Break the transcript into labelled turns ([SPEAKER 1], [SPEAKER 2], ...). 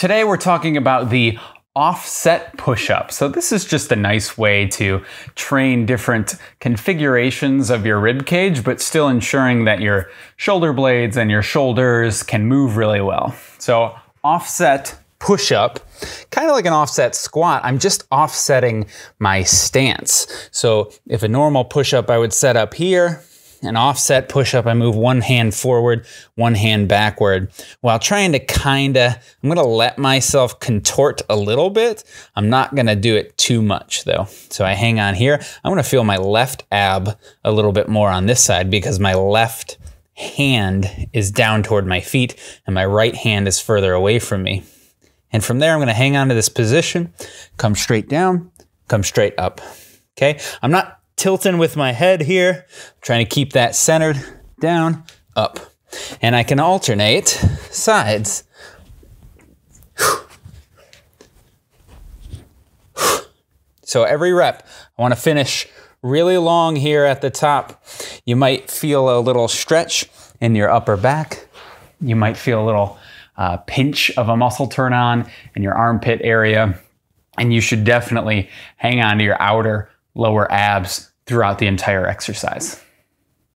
[SPEAKER 1] Today we're talking about the offset push-up. So this is just a nice way to train different configurations of your rib cage, but still ensuring that your shoulder blades and your shoulders can move really well. So offset push-up, kind of like an offset squat, I'm just offsetting my stance. So if a normal push-up I would set up here, an offset push up, I move one hand forward, one hand backward, while trying to kinda, I'm gonna let myself contort a little bit. I'm not gonna do it too much though. So I hang on here. I am going to feel my left ab a little bit more on this side because my left hand is down toward my feet and my right hand is further away from me. And from there, I'm gonna hang on to this position, come straight down, come straight up. Okay, I'm not tilting with my head here, I'm trying to keep that centered down, up. And I can alternate sides. So every rep, I wanna finish really long here at the top. You might feel a little stretch in your upper back. You might feel a little uh, pinch of a muscle turn on in your armpit area. And you should definitely hang on to your outer lower abs throughout the entire exercise.